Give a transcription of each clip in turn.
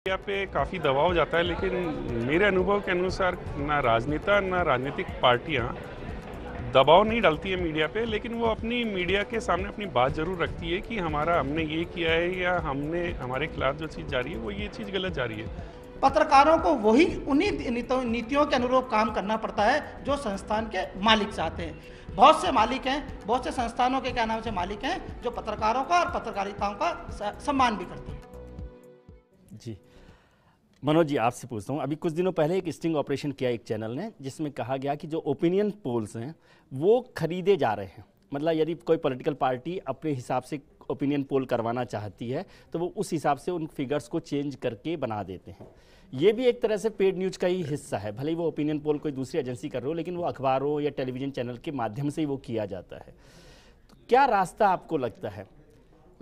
Media पे काफ़ी दबाव जाता है लेकिन मेरे अनुभव के अनुसार ना राजनेता ना राजनीतिक पार्टियाँ दबाव नहीं डालती है मीडिया पे लेकिन वो अपनी मीडिया के सामने अपनी बात ज़रूर रखती है कि हमारा हमने ये किया है या हमने हमारे खिलाफ जो चीज़ जा रही है वो ये चीज़ गलत जा रही है पत्रकारों को वही उन्हीं नीतियों के अनुरूप काम करना पड़ता है जो संस्थान के मालिक चाहते हैं बहुत से मालिक हैं बहुत से संस्थानों के क्या नाम से मालिक हैं जो पत्रकारों का और पत्रकारिताओं का सम्मान भी करते हैं जी मनोज जी आपसे पूछता हूँ अभी कुछ दिनों पहले एक स्टिंग ऑपरेशन किया एक चैनल ने जिसमें कहा गया कि जो ओपिनियन पोल्स हैं वो खरीदे जा रहे हैं मतलब यदि कोई पॉलिटिकल पार्टी अपने हिसाब से ओपिनियन पोल करवाना चाहती है तो वो उस हिसाब से उन फिगर्स को चेंज करके बना देते हैं ये भी एक तरह से पेड न्यूज का ही हिस्सा है भले ही वो ओपिनियन पोल कोई दूसरी एजेंसी कर रहे हो लेकिन वो अखबारों या टेलीविजन चैनल के माध्यम से ही वो किया जाता है तो क्या रास्ता आपको लगता है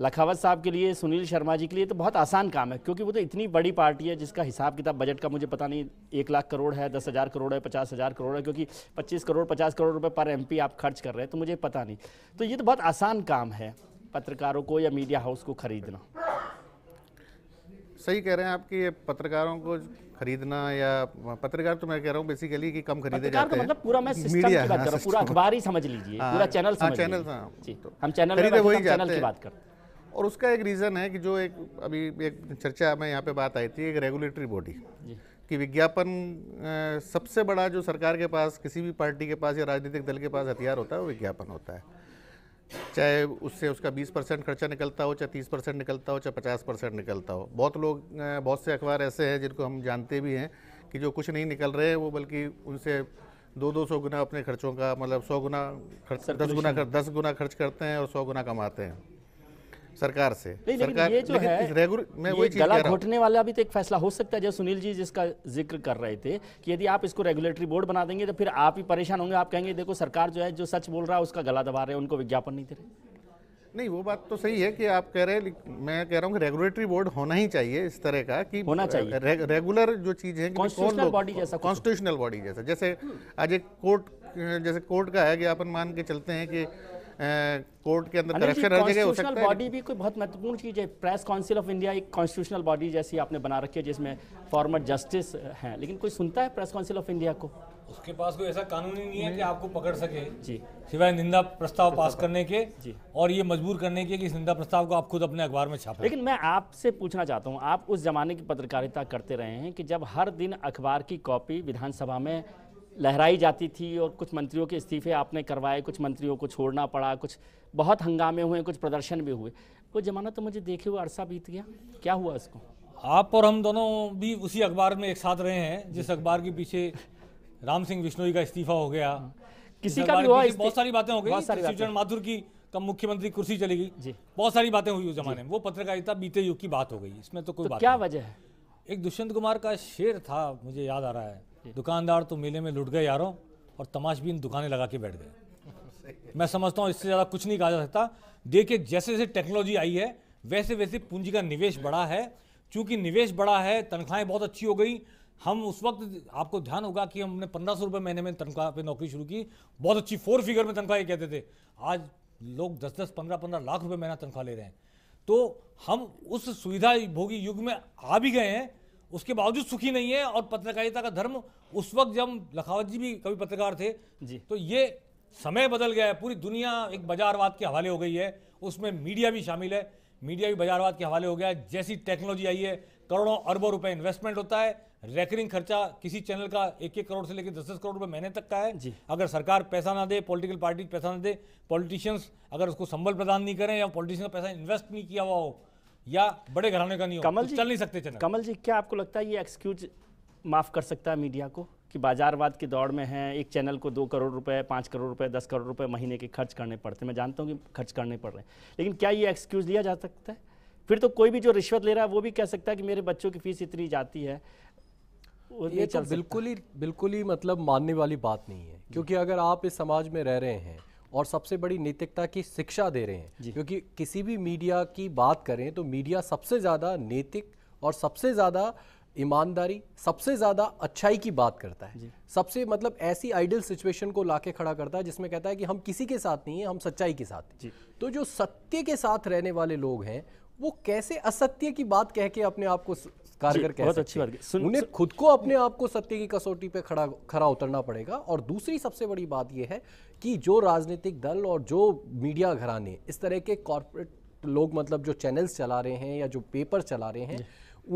लखावत साहब के लिए सुनील शर्मा जी के लिए तो बहुत आसान काम है क्योंकि वो तो इतनी बड़ी पार्टी है जिसका हिसाब किताब बजट का मुझे पता नहीं एक लाख करोड़ है दस हज़ार करोड़ है पचास हज़ार करोड़ है क्योंकि पच्चीस करोड़ पचास करोड़ रुपए पर एमपी आप खर्च कर रहे हैं तो मुझे पता नहीं तो ये तो बहुत आसान काम है पत्रकारों को या मीडिया हाउस को खरीदना सही कह रहे हैं आपकी ये पत्रकारों को खरीदना या पत्रकार तो मैं कह रहा हूँ बेसिकली कि कम खरीदे जाते हैं मतलब पूरा मैं सिस्टम की बात हाँ, कर रहा हूँ पूरा अखबार ही समझ लीजिए पूरा चैनल हाँ, हाँ, समझ लीजिए हम चैनल खरीदे तो वही जाते हैं और उसका एक रीज़न है कि जो एक अभी एक चर्चा में यहाँ पे बात आई थी एक रेगुलेटरी बॉडी कि विज्ञापन सबसे बड़ा जो सरकार के पास किसी भी पार्टी के पास या राजनीतिक दल के पास हथियार होता है वो विज्ञापन होता है चाहे उससे उसका 20 परसेंट खर्चा निकलता हो चाहे 30 परसेंट निकलता हो चाहे 50 परसेंट निकलता हो बहुत लोग बहुत से अखबार ऐसे हैं जिनको हम जानते भी हैं कि जो कुछ नहीं निकल रहे हैं वो बल्कि उनसे दो दो सौ गुना अपने खर्चों का मतलब सौ गुना खर्च दस गुना दस गुना खर्च करते हैं और सौ गुना कमाते हैं सरकार से नहीं, सरकार, ये जो है रेगुलर मैं ये चीज गला घोटने वाला भी तो एक फैसला हो सकता है जैसे सुनील जी जिसका जिक्र कर रहे थे कि यदि आप इसको रेगुलेटरी बोर्ड बना देंगे तो फिर आप ही परेशान होंगे आप कहेंगे देखो सरकार जो है जो सच बोल रहा है उसका गला दबा रहे हैं उनको विज्ञापन नहीं दे रहे नहीं वो बात तो सही है कि आप कह रहे हैं मैं कह रहा हूँ कि रेगुलेटरी बोर्ड होना ही चाहिए इस तरह का कि होना चाहिए रे, रेगुलर जो चीज़ है कॉन्स्टिट्यूशनल बॉडी जैसा जैसे आज एक कोर्ट जैसे कोर्ट का है कि अपन मान के चलते हैं कि कोर्ट के अंदर करप्शन हर जगह हो सकता है बॉडी भी कोई बहुत महत्वपूर्ण चीज़ है प्रेस काउंसिल ऑफ इंडिया एक कॉन्स्टिट्यूशनल बॉडी जैसी आपने बना रखी है जिसमें फॉर्मर जस्टिस हैं लेकिन कोई सुनता है प्रेस काउंसिल ऑफ इंडिया को उसके पास कोई ऐसा कानून ही नहीं है कि आपको पकड़ सके जी सिवाय निंदा प्रस्ताव पास करने के जी और ये मजबूर करने के कि इस निंदा प्रस्ताव को आप खुद अपने अखबार में छापें लेकिन मैं आपसे पूछना चाहता हूँ आप उस जमाने की पत्रकारिता करते रहे हैं कि जब हर दिन अखबार की कॉपी विधानसभा में लहराई जाती थी और कुछ मंत्रियों के इस्तीफे आपने करवाए कुछ मंत्रियों को छोड़ना पड़ा कुछ बहुत हंगामे हुए कुछ प्रदर्शन भी हुए वो ज़माना तो मुझे देखे हुए अरसा बीत गया क्या हुआ उसको आप और हम दोनों भी उसी अखबार में एक साथ रहे हैं जिस अखबार के पीछे राम सिंह बिश्नोई का इस्तीफा हो गया किसी का भी हुआ बहुत सारी बातें हो गई माथुर की कब मुख्यमंत्री कुर्सी चली गई बहुत सारी बातें हुई उस जमाने में वो पत्रकारिता बीते युग की बात हो गई इसमें तो कोई तो बात क्या वजह है एक दुष्यंत कुमार का शेर था मुझे याद आ रहा है दुकानदार तो मेले में लुट गए यारों और तमाशबीन दुकानें लगा के बैठ गए मैं समझता हूँ इससे ज़्यादा कुछ नहीं कहा जा सकता देखिए जैसे जैसे टेक्नोलॉजी आई है वैसे वैसे पूंजी का निवेश बढ़ा है चूंकि निवेश बढ़ा है तनख्वाहें बहुत अच्छी हो गई हम उस वक्त आपको ध्यान होगा कि हमने पंद्रह सौ रुपये महीने में तनख्वाह पे नौकरी शुरू की बहुत अच्छी फोर फिगर में तनख्वाह कहते थे आज लोग दस दस पंद्रह पंद्रह लाख रुपये महीना तनख्वाह ले रहे हैं तो हम उस सुविधा भोगी युग में आ भी गए हैं उसके बावजूद सुखी नहीं है और पत्रकारिता का धर्म उस वक्त जब लखावत जी भी कभी पत्रकार थे जी तो ये समय बदल गया है पूरी दुनिया एक बाजारवाद के हवाले हो गई है उसमें मीडिया भी शामिल है मीडिया भी बाजारवाद के हवाले हो गया है जैसी टेक्नोलॉजी आई है करोड़ों अरबों रुपए इन्वेस्टमेंट होता है रेकरिंग खर्चा किसी चैनल का एक एक करोड़ से लेकर दस दस करोड़ रुपए महीने तक का है जी। अगर सरकार पैसा ना दे पॉलिटिकल पार्टी पैसा ना दे पॉलिटिशियंस अगर उसको संबल प्रदान नहीं करें या पॉलिटिशियन का पैसा इन्वेस्ट नहीं किया हुआ हो या बड़े घराने का नहीं हो कमल जी चल नहीं सकते चैनल कमल जी क्या आपको लगता है ये एक्सक्यूज माफ़ कर सकता है मीडिया को कि बाजारवाद के दौड़ में है एक चैनल को दो करोड़ रुपए पाँच करोड़ रुपए दस करोड़ रुपए महीने के खर्च करने पड़ते हैं मैं जानता हूँ कि खर्च करने पड़ रहे हैं लेकिन क्या ये एक्सक्यूज़ लिया जा सकता है फिर तो कोई भी जो रिश्वत ले रहा है वो भी कह सकता है कि मेरे बच्चों की फीस इतनी जाती है ये तो बिल्कुल ही बिल्कुल ही मतलब मानने वाली बात नहीं है क्योंकि अगर आप इस समाज में रह रहे हैं और सबसे बड़ी नैतिकता की शिक्षा दे रहे हैं क्योंकि किसी भी मीडिया की बात करें तो मीडिया सबसे ज़्यादा नैतिक और सबसे ज़्यादा ईमानदारी सबसे ज़्यादा अच्छाई की बात करता है सबसे मतलब ऐसी आइडियल सिचुएशन को लाके खड़ा करता है जिसमें कहता है कि हम किसी के साथ नहीं है हम सच्चाई के साथ तो जो सत्य के साथ रहने वाले लोग हैं वो कैसे असत्य की बात कह के अपने आप को कारगर कह बहुत अच्छी बात उन्हें खुद को अपने आप को सत्य की कसौटी पे खड़ा खड़ा उतरना पड़ेगा और दूसरी सबसे बड़ी बात यह है कि जो राजनीतिक दल और जो मीडिया घराने इस तरह के कॉरपोरेट लोग मतलब जो चैनल्स चला रहे हैं या जो पेपर चला रहे हैं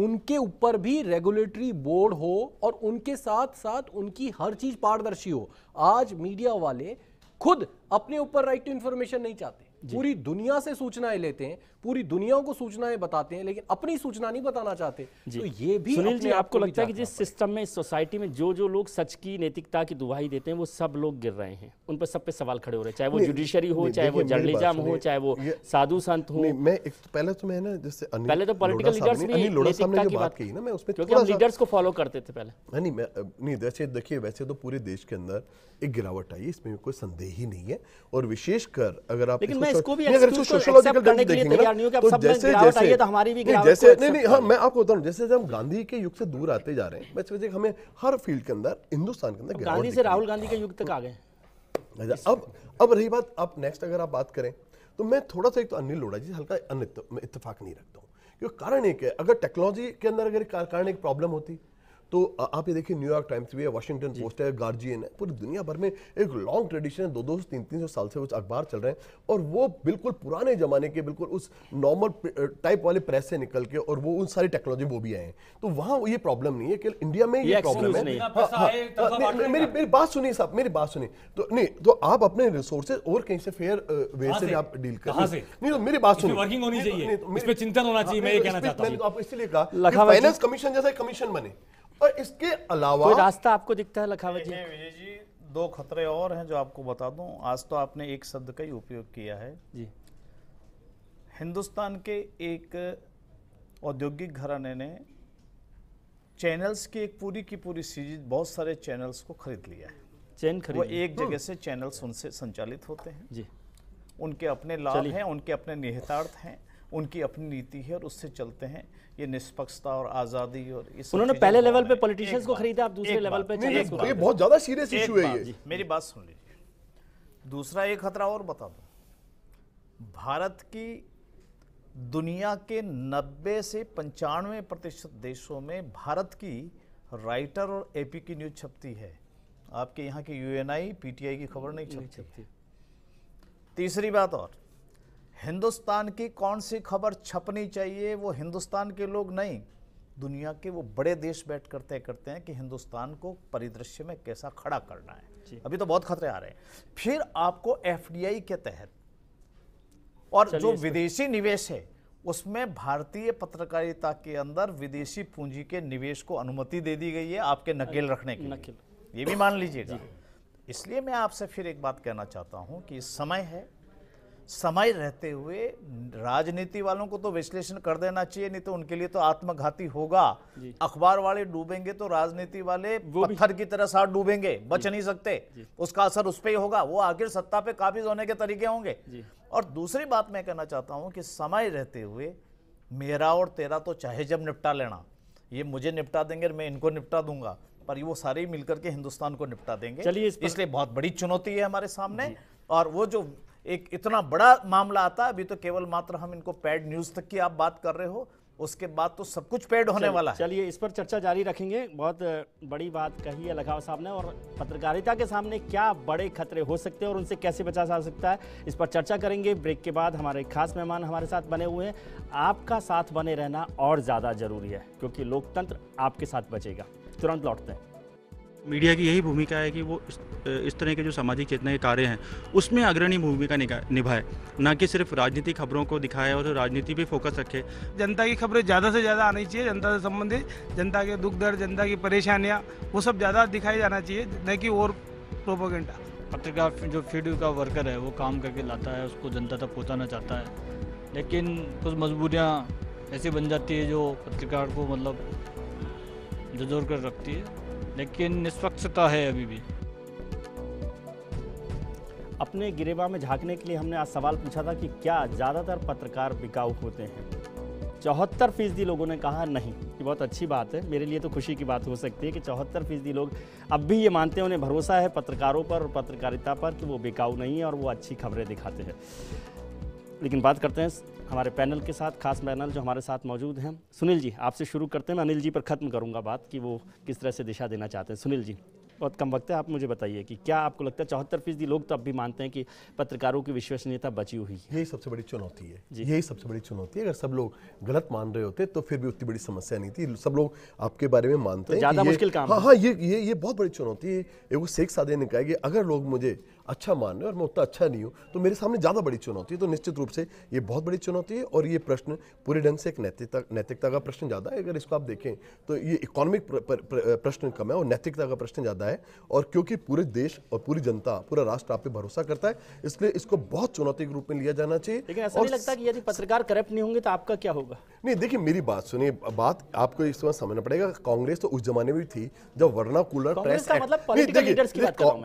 उनके ऊपर भी रेगुलेटरी बोर्ड हो और उनके साथ साथ उनकी हर चीज पारदर्शी हो आज मीडिया वाले खुद अपने ऊपर राइट टू इंफॉर्मेशन नहीं चाहते पूरी दुनिया से सूचनाएं लेते हैं पूरी दुनिया को सूचनाएं बताते हैं लेकिन अपनी सूचना नहीं बताना चाहते तो ये भी सुनील जी आपको लगता है कि जिस सिस्टम में सोसाइटी में जो जो लोग सच की नैतिकता की दुहाई देते हैं वो सब लोग गिर रहे हैं उन पर सब पे सवाल खड़े हो रहे हैं चाहे वो जुडिशरी हो चाहे वो जर्नलिज्म हो चाहे वो साधु संत हो मैं पहले तो मैंने जैसे पहले तो पोलिटिकल लीडर्स की बात कही ना मैं उसमें क्योंकि हम लीडर्स को फॉलो करते थे पहले नहीं मैं नहीं वैसे देखिए वैसे तो पूरे देश के अंदर एक गिरावट आई इसमें कोई संदेह ही नहीं है और विशेषकर अगर आप लेकिन मैं तो, तो हाँ, मैं आपको बता जैसे हम गांधी के युग से दूर आते जा रहे हैं हमें हर फील्ड के अंदर हिंदुस्तान के अंदर गांधी से राहुल गांधी के युग तक आ गए अच्छा, अब अब रही बात अब नेक्स्ट अगर आप बात करें तो मैं थोड़ा सा एक तो अनिल लोड़ा जी हल्का इतफाक नहीं रखता हूँ क्योंकि कारण एक है अगर टेक्नोलॉजी के अंदर अगर कारण एक प्रॉब्लम होती तो आप ये देखिए न्यूयॉर्क टाइम्स भी है वाशिंगटन पोस्ट है गार्जियन है पूरी दुनिया भर में एक लॉन्ग ट्रेडिशन है दो दो तीन तीन सौ साल से कुछ अखबार चल रहे हैं और वो बिल्कुल पुराने जमाने के बिल्कुल उस नॉर्मल टाइप वाले प्रेस से निकल के और वो उन सारी टेक्नोलॉजी वो भी आए हैं तो वहाँ ये प्रॉब्लम नहीं है कि इंडिया में ये प्रॉब्लम है हाँ, हाँ, हाँ, मेरी मेरी बात सुनिए साहब मेरी बात सुनिए तो नहीं तो आप अपने रिसोर्सेज और कहीं से फेयर वे से आप डील कर नहीं तो मेरी बात सुनिए वर्किंग होनी तो चाहिए तो चिंतन होना चाहिए मैं ये कहना चाहता हूं तो आप इसलिए कहा फाइनेंस कमीशन जैसा कमीशन बने और इसके अलावा कोई रास्ता आपको दिखता है लखावत जी विजय जी दो खतरे और हैं जो आपको बता दूं आज तो आपने एक शब्द का ही उपयोग किया है जी हिंदुस्तान के एक औद्योगिक घराने ने चैनल्स की एक पूरी की पूरी सीरीज बहुत सारे चैनल्स को खरीद लिया है चैन खरीद वो एक जगह हम्म। से चैनल्स उनसे संचालित होते हैं जी उनके अपने लाभ हैं उनके अपने निहितार्थ हैं उनकी अपनी नीति है और उससे चलते हैं ये निष्पक्षता और आज़ादी और इस उन्होंने पहले लेवल पे पॉलिटिशियंस को खरीदा आप दूसरे लेवल पे ये बहुत ज़्यादा सीरियस इशू है ये मेरी बात सुन लीजिए दूसरा एक खतरा और बता दो भारत की दुनिया के 90 से पंचानवे प्रतिशत देशों में भारत की राइटर और एपी की न्यूज़ छपती है आपके यहाँ की यूएनआई पीटीआई की खबर नहीं छपती तीसरी बात और हिंदुस्तान की कौन सी खबर छपनी चाहिए वो हिंदुस्तान के लोग नहीं दुनिया के वो बड़े देश बैठ कर तय करते हैं कि हिंदुस्तान को परिदृश्य में कैसा खड़ा करना है अभी तो बहुत खतरे आ रहे हैं फिर आपको एफ के तहत और जो विदेशी निवेश है उसमें भारतीय पत्रकारिता के अंदर विदेशी पूंजी के निवेश को अनुमति दे दी गई है आपके नकेल रखने की नकेल ये भी मान लीजिएगा इसलिए मैं आपसे फिर एक बात कहना चाहता हूं कि समय है समय रहते हुए राजनीति वालों को तो विश्लेषण कर देना चाहिए नहीं तो उनके लिए तो आत्मघाती होगा अखबार वाले डूबेंगे तो राजनीति वाले पत्थर की तरह साथ डूबेंगे बच नहीं सकते उसका असर उस पर ही होगा वो आखिर सत्ता पे काबिज होने के तरीके होंगे और दूसरी बात मैं कहना चाहता हूँ कि समय रहते हुए मेरा और तेरा तो चाहे जब निपटा लेना ये मुझे निपटा देंगे मैं इनको निपटा दूंगा पर वो सारे मिलकर के हिंदुस्तान को निपटा देंगे चलिए इसलिए बहुत बड़ी चुनौती है हमारे सामने और वो जो एक इतना बड़ा मामला आता है अभी तो केवल मात्र हम इनको पैड न्यूज तक की आप बात कर रहे हो उसके बाद तो सब कुछ पेड होने वाला है चलिए इस पर चर्चा जारी रखेंगे बहुत बड़ी बात कही है लखाव साहब ने और पत्रकारिता के सामने क्या बड़े खतरे हो सकते हैं और उनसे कैसे बचा जा सकता है इस पर चर्चा करेंगे ब्रेक के बाद हमारे खास मेहमान हमारे साथ बने हुए हैं आपका साथ बने रहना और ज़्यादा जरूरी है क्योंकि लोकतंत्र आपके साथ बचेगा तुरंत लौटते हैं मीडिया की यही भूमिका है कि वो इस, इस तरह के जो सामाजिक चेतना के कार्य हैं उसमें अग्रणी भूमिका निभाए ना कि सिर्फ राजनीतिक खबरों को दिखाए और राजनीति पे फोकस रखे जनता की खबरें ज़्यादा से ज़्यादा आनी चाहिए जनता से संबंधित जनता के दुख दर्द जनता की परेशानियाँ वो सब ज़्यादा दिखाई जाना चाहिए न कि और प्रोपोगेंडा पत्रकार जो फील्ड का वर्कर है वो काम करके लाता है उसको जनता तक पहुँचाना चाहता है लेकिन कुछ मजबूरियाँ ऐसी बन जाती है जो पत्रकार को मतलब जजोर कर रखती है लेकिन निष्पक्षता है अभी भी अपने गिरेवा में झांकने के लिए हमने आज सवाल पूछा था कि क्या ज़्यादातर पत्रकार बिकाऊ होते हैं चौहत्तर फीसदी लोगों ने कहा नहीं ये बहुत अच्छी बात है मेरे लिए तो खुशी की बात हो सकती है कि चौहत्तर फीसदी लोग अब भी ये मानते हैं उन्हें भरोसा है पत्रकारों पर और पत्रकारिता पर कि वो बिकाऊ नहीं है और वो अच्छी खबरें दिखाते हैं लेकिन बात करते हैं हमारे पैनल के साथ खास पैनल जो हमारे साथ मौजूद हैं सुनील जी आपसे शुरू करते हैं अनिल जी पर ख़त्म करूंगा बात कि वो किस तरह से दिशा देना चाहते हैं सुनील जी बहुत कम वक्त है आप मुझे बताइए कि क्या आपको लगता है चौहत्तर फीसदी लोग तो अब भी मानते हैं कि पत्रकारों की विश्वसनीयता बची हुई है यही सबसे बड़ी चुनौती है जी यही सबसे बड़ी चुनौती है अगर सब लोग गलत मान रहे होते तो फिर भी उतनी बड़ी समस्या नहीं थी सब लोग आपके बारे में मानते तो हैं ज़्यादा मुश्किल काम हाँ हाँ ये ये ये बहुत बड़ी चुनौती है एगो शेख सादे ने कहा कि अगर लोग मुझे अच्छा मान रहे और मैं उतना अच्छा नहीं हूँ तो मेरे सामने ज़्यादा बड़ी चुनौती है तो निश्चित रूप से ये बहुत बड़ी चुनौती है और ये प्रश्न पूरे ढंग से एक नैतिकता नैतिकता का प्रश्न ज़्यादा है अगर इसको आप देखें तो ये इकोनॉमिक प्रश्न कम है और नैतिकता का प्रश्न ज़्यादा है और क्योंकि पूरे देश और पूरी जनता पूरा राष्ट्र आप पे भरोसा करता है इसलिए इसको बहुत चुनौती के रूप में लिया जाना चाहिए लेकिन ऐसा नहीं लगता कि यदि पत्रकार करप्ट नहीं होंगे तो आपका क्या होगा नहीं देखिए मेरी बात सुनिए बात आपको इस समय समझना पड़ेगा कांग्रेस तो उस जमाने में भी थी जब वर्ना कूलर प्रेस मतलब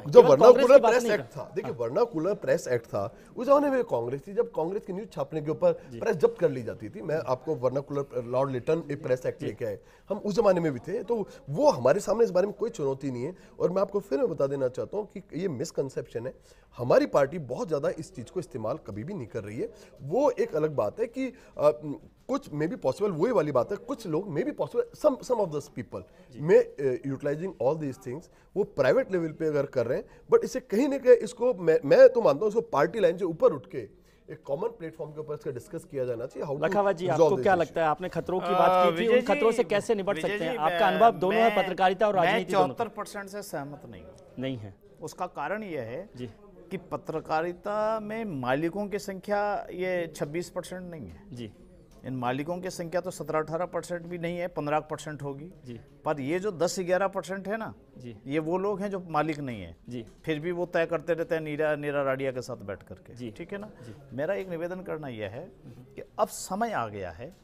जब vernacular press act act था देखिए हाँ। वर्नाकुलर प्रेस एक्ट था उस जमाने में कांग्रेस थी जब कांग्रेस की न्यूज छापने के ऊपर प्रेस जब्त कर ली जाती थी मैं आपको वर्नाकुलर लॉर्ड लिटन एक प्रेस एक्ट लेके आए हम उस जमाने में भी थे तो वो हमारे सामने इस बारे में कोई चुनौती नहीं है और मैं आपको फिर बता देना चाहता हूँ कि ये मिसकनसेप्शन है हमारी पार्टी बहुत ज़्यादा इस चीज़ को इस्तेमाल कभी भी नहीं कर रही है वो एक अलग बात है कि कुछ मे बी पॉसिबल वही वाली बात है कुछ लोग may be possible some some of these people may utilising all these things वो प्राइवेट लेवल पे अगर कर रहे हैं बट इसे कहीं ना कहीं इसको मैं मैं तो मानता हूँ इसको पार्टी लाइन से ऊपर उठ के एक कॉमन प्लेटफॉर्म के ऊपर इसका डिस्कस किया जाना चाहिए जी आपको क्या लगता है आपने खतरों की बात की थी उन खतरों से कैसे निपट सकते हैं आपका अनुभव दोनों है पत्रकारिता और राजनीति चौहत्तर परसेंट से सहमत नहीं नहीं है उसका कारण यह है जी कि पत्रकारिता में मालिकों की संख्या ये 26 परसेंट नहीं है जी इन मालिकों की संख्या तो सत्रह अठारह परसेंट भी नहीं है पंद्रह परसेंट होगी जी पर ये जो दस ग्यारह परसेंट है ना जी ये वो लोग हैं जो मालिक नहीं है जी फिर भी वो तय करते रहते हैं नीरा नीरा राडिया के साथ बैठ करके जी ठीक है ना जी मेरा एक निवेदन करना यह है कि अब समय आ गया है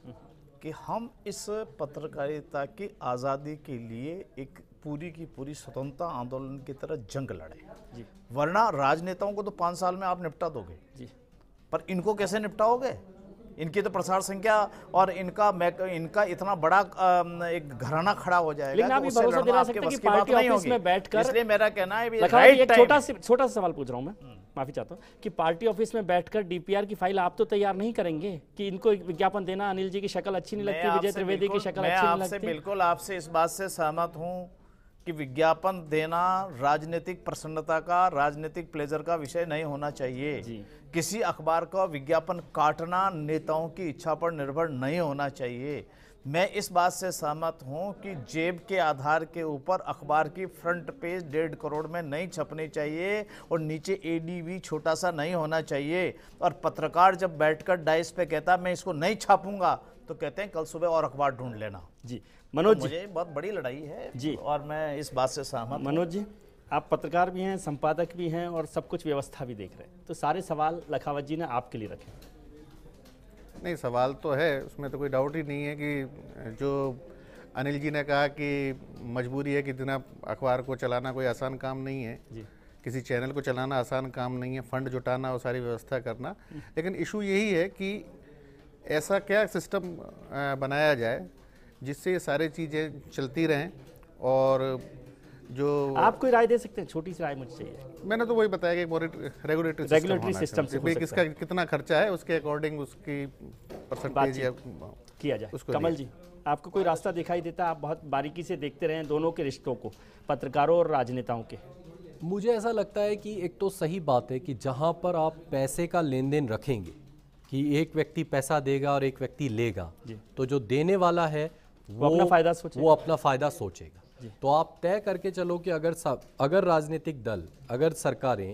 कि हम इस पत्रकारिता की आज़ादी के लिए एक पूरी की पूरी स्वतंत्रता आंदोलन की तरह जंग लड़े वरना राजनेताओं को तो पाँच साल में आप निपटा दोगे जी पर इनको कैसे निपटाओगे इनकी तो प्रसार संख्या और इनका इनका इतना बड़ा एक घराना खड़ा हो जाएगा लेकिन आप तो दिला सकते कि पार्टी तो ऑफिस में बैठकर इसलिए मेरा कहना है राइट छोटा छोटा सा सवाल पूछ रहा हूं मैं माफी चाहता हूं कि पार्टी ऑफिस में बैठकर डीपीआर की फाइल आप तो तैयार नहीं करेंगे कि इनको विज्ञापन देना अनिल जी की शक्ल अच्छी नहीं लगती विजय त्रिवेदी की शक्ल अच्छी नहीं लगती बिल्कुल आपसे इस बात से सहमत हूँ कि विज्ञापन देना राजनीतिक प्रसन्नता का राजनीतिक प्लेजर का विषय नहीं होना चाहिए किसी अखबार का विज्ञापन काटना नेताओं की इच्छा पर निर्भर नहीं होना चाहिए मैं इस बात से सहमत हूं कि जेब के आधार के ऊपर अखबार की फ्रंट पेज डेढ़ करोड़ में नहीं छपनी चाहिए और नीचे एडीवी छोटा सा नहीं होना चाहिए और पत्रकार जब बैठकर डाइस पे कहता मैं इसको नहीं छापूंगा तो कहते हैं कल सुबह और अखबार ढूंढ लेना जी मनोज तो मुझे बहुत बड़ी लड़ाई है जी और मैं इस बात से सहमत मनोज जी आप पत्रकार भी हैं संपादक भी हैं और सब कुछ व्यवस्था भी देख रहे हैं तो सारे सवाल लखावत जी ने आपके लिए रखे नहीं सवाल तो है उसमें तो कोई डाउट ही नहीं है कि जो अनिल जी ने कहा कि मजबूरी है कि बिना अखबार को चलाना कोई आसान काम नहीं है जी किसी चैनल को चलाना आसान काम नहीं है फंड जुटाना और सारी व्यवस्था करना हम्म। लेकिन इशू यही है कि ऐसा क्या सिस्टम बनाया जाए जिससे ये सारी चीज़ें चलती रहें और जो आप कोई राय दे सकते हैं छोटी सी राय मुझसे मैंने तो वही बताया कि रेगुलेटरी रेगुलेटरी सिस्टम से किसका कितना खर्चा है उसके अकॉर्डिंग उसकी परसेंटेज या किया जाए उसको कमल जी आपको कोई रास्ता दिखाई देता आप बहुत बारीकी से देखते रहे दोनों के रिश्तों को पत्रकारों और राजनेताओं के मुझे ऐसा लगता है कि एक तो सही बात है कि जहाँ पर आप पैसे का लेन देन रखेंगे कि एक व्यक्ति पैसा देगा और एक व्यक्ति लेगा तो जो देने वाला है वो, वो अपना फायदा सोचेगा वो अपना फायदा सोचेगा तो आप तय करके चलो कि अगर सब अगर राजनीतिक दल अगर सरकारें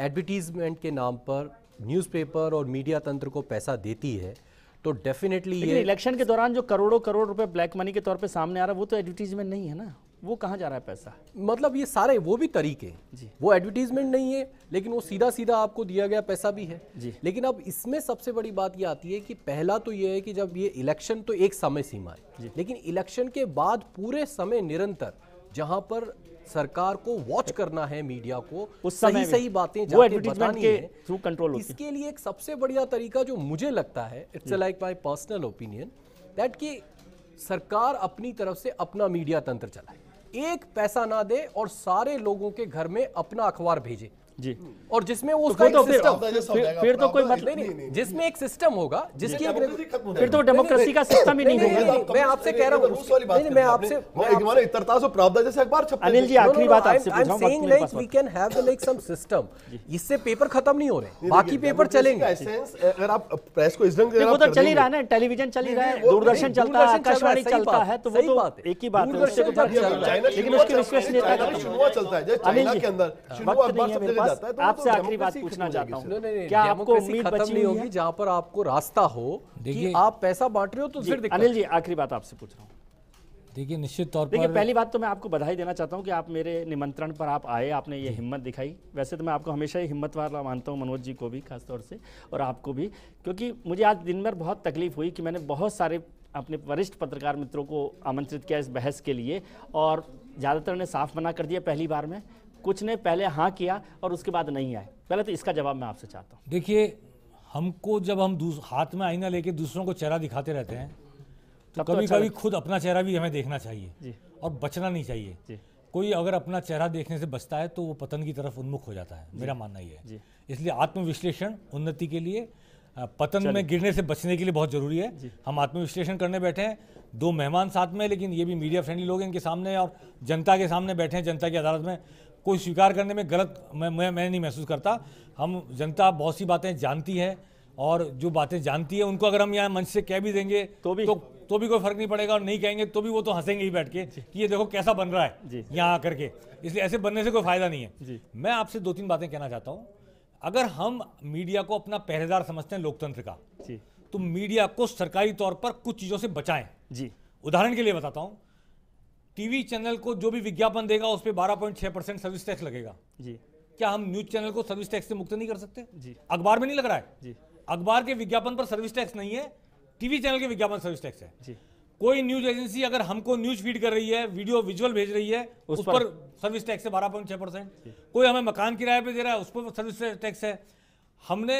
एडवर्टीजमेंट के नाम पर न्यूज़पेपर और मीडिया तंत्र को पैसा देती है तो डेफिनेटली ये इलेक्शन के दौरान जो करोड़ों करोड़ रुपए ब्लैक मनी के तौर पे सामने आ रहा है वो तो एडवर्टीजमेंट नहीं है ना वो कहाँ जा रहा है पैसा मतलब ये सारे वो भी तरीके हैं वो एडवर्टीजमेंट नहीं है लेकिन वो सीधा सीधा आपको दिया गया पैसा भी है जी लेकिन अब इसमें सबसे बड़ी बात ये आती है कि पहला तो ये है कि जब ये इलेक्शन तो एक समय सीमा है लेकिन इलेक्शन के बाद पूरे समय निरंतर जहाँ पर सरकार को वॉच करना है मीडिया को उस सही सही बातें बतानी के थ्रू कंट्रोल इसके लिए एक सबसे बढ़िया तरीका जो मुझे लगता है it's like my personal opinion that कि सरकार अपनी तरफ से अपना मीडिया तंत्र चलाए एक पैसा ना दे और सारे लोगों के घर में अपना अखबार भेजे जी और जिसमें वो तो उसका तो एक सिस्टम फिर तो कोई मतलब नहीं जिसमें एक सिस्टम होगा जिसकी फिर तो डेमोक्रेसी का सिस्टम ही नहीं होगा मैं आपसे कह रहा हूँ मैं आपसे अनिल जी आखिरी बात आपसे इससे पेपर खत्म नहीं हो रहे बाकी पेपर चलेंगे अगर आप प्रेस को वो तो चल ही रहा है ना टेलीविजन चल ही रहा है दूरदर्शन चलता है आकाशवाणी चलता है तो वो तो एक ही बात है लेकिन उसकी विश्वसनीयता खत्म अनिल जी वक्त नहीं है मेरे पास तो मतलब आपसे आखिरी बात पूछना चाहता हूँ क्या आपको उम्मीद बची होगी जहाँ पर आपको रास्ता हो कि आप पैसा बांट रहे हो तो फिर अनिल जी आखिरी बात आपसे पूछ रहा हूँ देखिए निश्चित तौर पर पहली बात तो मैं आपको बधाई देना चाहता हूँ कि आप मेरे निमंत्रण पर आप आए आपने ये हिम्मत दिखाई वैसे तो मैं आपको हमेशा ही हिम्मत वाला मानता हूँ मनोज जी को भी खासतौर से और आपको भी क्योंकि मुझे आज दिन भर बहुत तकलीफ हुई कि मैंने बहुत सारे अपने वरिष्ठ पत्रकार मित्रों को आमंत्रित किया इस बहस के लिए और ज़्यादातर ने साफ मना कर दिया पहली बार में कुछ ने पहले हाँ किया और उसके बाद नहीं आए पहले तो इसका जवाब मैं आपसे चाहता हूँ देखिए हमको जब हम हाथ में आईना लेके दूसरों को चेहरा दिखाते रहते हैं तो कभी तो अच्छा कभी खुद अपना चेहरा भी हमें देखना चाहिए और बचना नहीं चाहिए कोई अगर अपना चेहरा देखने से बचता है तो वो पतन की तरफ उन्मुख हो जाता है मेरा मानना ये है इसलिए आत्मविश्लेषण उन्नति के लिए पतन में गिरने से बचने के लिए बहुत जरूरी है हम आत्मविश्लेषण करने बैठे हैं दो मेहमान साथ में लेकिन ये भी मीडिया फ्रेंडली लोग हैं इनके सामने और जनता के सामने बैठे हैं जनता की अदालत में कोई स्वीकार करने में गलत मैं मैं, मैं नहीं महसूस करता हम जनता बहुत सी बातें जानती है और जो बातें जानती है उनको अगर हम यहाँ मंच से कह भी देंगे तो भी तो, तो भी कोई फर्क नहीं पड़ेगा और नहीं कहेंगे तो भी वो तो हंसेंगे ही बैठ के कि ये देखो कैसा बन रहा है यहाँ आकर के इसलिए ऐसे बनने से कोई फायदा नहीं है मैं आपसे दो तीन बातें कहना चाहता हूँ अगर हम मीडिया को अपना पहरेदार समझते हैं लोकतंत्र का तो मीडिया को सरकारी तौर पर कुछ चीज़ों से बचाएं जी उदाहरण के लिए बताता हूँ टीवी चैनल को जो भी विज्ञापन देगा उस पर बारह पॉइंट छह परसेंट सर्विस टैक्स लगेगा जी क्या हम न्यूज चैनल को सर्विस टैक्स से मुक्त नहीं कर सकते जी अखबार में नहीं लग रहा है जी अखबार के विज्ञापन पर सर्विस टैक्स नहीं है टीवी चैनल के विज्ञापन सर्विस टैक्स है जी कोई न्यूज एजेंसी अगर हमको न्यूज फीड कर रही है वीडियो विजुअल भेज रही है उस, उस पर, सर्विस टैक्स है बारह पॉइंट छह परसेंट कोई हमें मकान किराए पे दे रहा है उस पर सर्विस टैक्स है हमने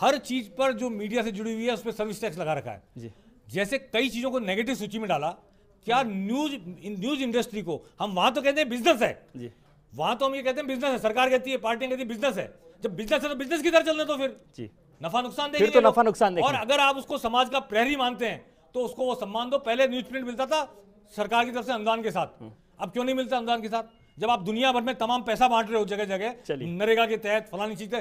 हर चीज पर जो मीडिया से जुड़ी हुई है उस पर सर्विस टैक्स लगा रखा है जैसे कई चीजों को नेगेटिव सूची में डाला क्या न्यूज न्यूज इंडस्ट्री को हम वहां तो कहते हैं बिजनेस है वहां तो हम ये कहते हैं बिजनेस है सरकार कहती है पार्टी कहती है बिजनेस है जब बिजनेस है तो बिजनेस की तरह चलने तो फिर जी नफा नुकसान देखिए तो नफा नुकसान और अगर आप उसको समाज का प्रहरी मानते हैं तो उसको वो सम्मान दो पहले न्यूज प्रिंट मिलता था सरकार की तरफ से अनुदान के साथ हम्म। अब क्यों नहीं मिलता अनुदान के साथ जब आप दुनिया भर में तमाम पैसा बांट रहे हो जगह जगह नरेगा के तहत फलानी चीज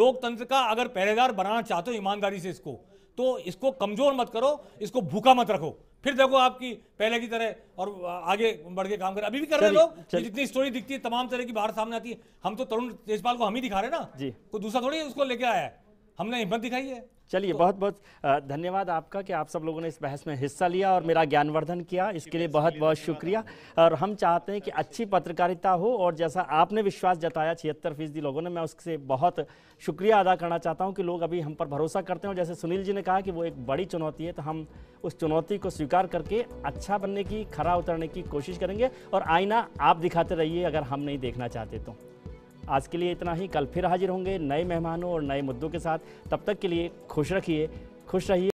लोकतंत्र का अगर पहरेदार बनाना चाहते हो ईमानदारी से इसको तो इसको कमजोर मत करो इसको भूखा मत रखो फिर देखो आपकी पहले की तरह और आगे बढ़ के काम कर अभी भी कर रहे हैं लोग जितनी स्टोरी दिखती है तमाम तरह की बाहर सामने आती है हम तो तरुण तेजपाल को हम ही दिखा रहे ना कोई दूसरा थोड़ी उसको लेके आया है हमने हिम्मत दिखाई है चलिए तो, बहुत बहुत धन्यवाद आपका कि आप सब लोगों ने इस बहस में हिस्सा लिया और मेरा ज्ञानवर्धन किया इसके लिए बहुत बहुत शुक्रिया और हम चाहते हैं कि अच्छी पत्रकारिता हो और जैसा आपने विश्वास जताया छिहत्तर फीसदी लोगों ने मैं उससे बहुत शुक्रिया अदा करना चाहता हूँ कि लोग अभी हम पर भरोसा करते हैं और जैसे सुनील जी ने कहा कि वो एक बड़ी चुनौती है तो हम उस चुनौती को स्वीकार करके अच्छा बनने की खरा उतरने की कोशिश करेंगे और आईना आप दिखाते रहिए अगर हम नहीं देखना चाहते तो आज के लिए इतना ही कल फिर हाजिर होंगे नए मेहमानों और नए मुद्दों के साथ तब तक के लिए खुश रखिए खुश रहिए